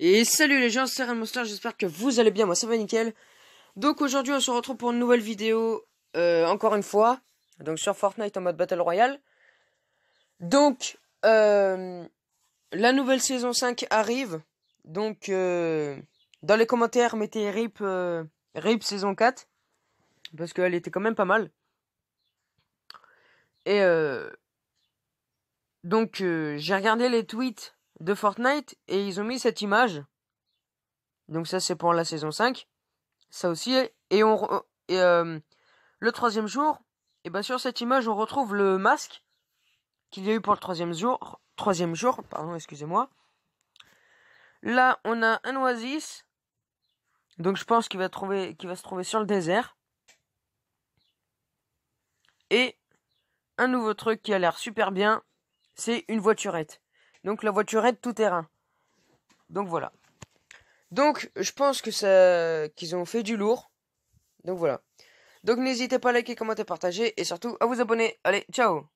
Et salut les gens, c'est un Monster, j'espère que vous allez bien, moi ça va nickel. Donc aujourd'hui on se retrouve pour une nouvelle vidéo, euh, encore une fois, donc sur Fortnite en mode Battle Royale. Donc, euh, la nouvelle saison 5 arrive, donc euh, dans les commentaires mettez RIP, RIP saison 4, parce qu'elle était quand même pas mal. Et donc j'ai regardé les tweets de Fortnite et ils ont mis cette image. Donc ça c'est pour la saison 5. Ça aussi. Et on et euh, le troisième jour, et bien sur cette image on retrouve le masque qu'il y a eu pour le troisième jour. Troisième jour, pardon, excusez-moi. Là on a un oasis. Donc je pense qu'il va trouver qu'il va se trouver sur le désert. Et un nouveau truc qui a l'air super bien, c'est une voiturette. Donc la voiture est tout terrain. Donc voilà. Donc je pense que ça qu'ils ont fait du lourd. Donc voilà. Donc n'hésitez pas à liker, commenter, partager et surtout à vous abonner. Allez, ciao